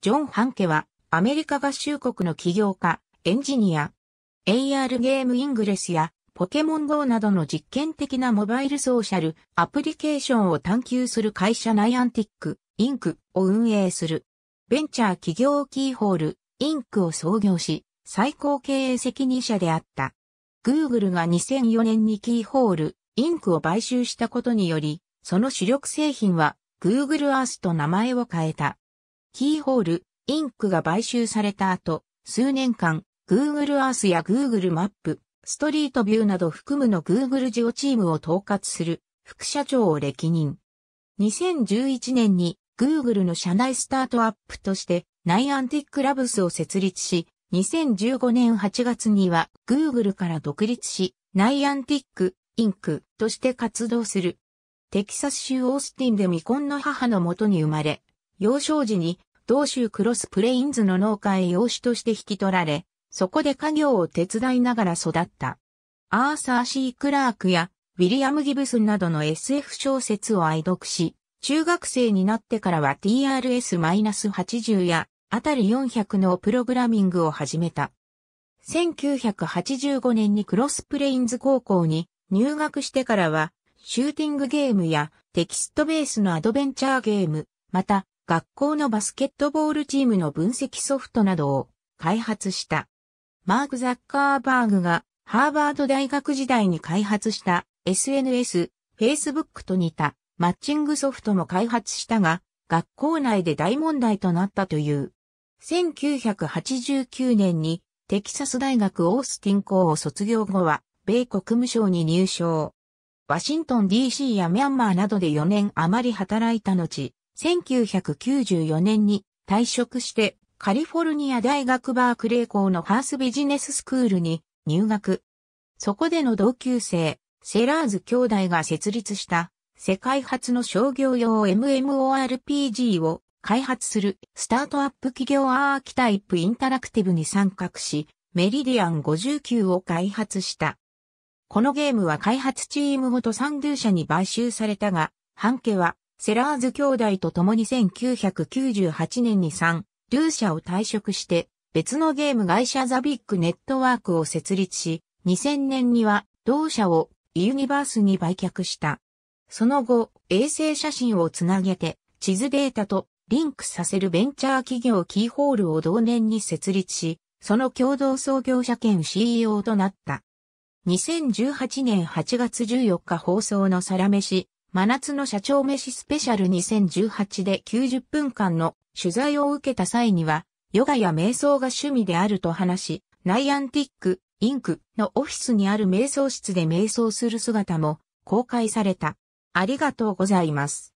ジョン・ハンケは、アメリカ合衆国の起業家、エンジニア、AR ゲームイングレスや、ポケモン GO などの実験的なモバイルソーシャルアプリケーションを探求する会社ナイアンティック、インクを運営する。ベンチャー企業キーホール、インクを創業し、最高経営責任者であった。Google が2004年にキーホール、インクを買収したことにより、その主力製品は Google Earth と名前を変えた。キーホール、インクが買収された後、数年間、Google Earth や Google マップ、ストリートビューなど含むの Google ジオチームを統括する副社長を歴任。2011年に Google の社内スタートアップとしてナイアンティックラブスを設立し、2015年8月には Google から独立し、ナイアンティック、インクとして活動する。テキサス州オースティンで未婚の母のもとに生まれ、幼少時に同州クロスプレインズの農家へ養子として引き取られ、そこで家業を手伝いながら育った。アーサー・シー・クラークやウィリアム・ギブスンなどの SF 小説を愛読し、中学生になってからは TRS-80 やあたり400のプログラミングを始めた。1985年にクロスプレインズ高校に入学してからは、シューティングゲームやテキストベースのアドベンチャーゲーム、また学校のバスケットボールチームの分析ソフトなどを開発した。マーク・ザッカーバーグがハーバード大学時代に開発した SNS、Facebook と似たマッチングソフトも開発したが、学校内で大問題となったという。1989年にテキサス大学オースティン校を卒業後は、米国務省に入省。ワシントン DC やミャンマーなどで4年余り働いた後、1994年に退職してカリフォルニア大学バークレー校のハースビジネススクールに入学。そこでの同級生、セラーズ兄弟が設立した世界初の商業用 MMORPG を開発するスタートアップ企業アーキタイプインタラクティブに参画し、メリディアン59を開発した。このゲームは開発チームごとサンドゥ社に買収されたが、半家はセラーズ兄弟と共に1998年に3、ルーシャを退職して、別のゲーム会社ザビッグネットワークを設立し、2000年には同社をユニバースに売却した。その後、衛星写真をつなげて地図データとリンクさせるベンチャー企業キーホールを同年に設立し、その共同創業者兼 CEO となった。2018年8月14日放送のサラメシ真夏の社長飯スペシャル2018で90分間の取材を受けた際には、ヨガや瞑想が趣味であると話し、ナイアンティック、インクのオフィスにある瞑想室で瞑想する姿も公開された。ありがとうございます。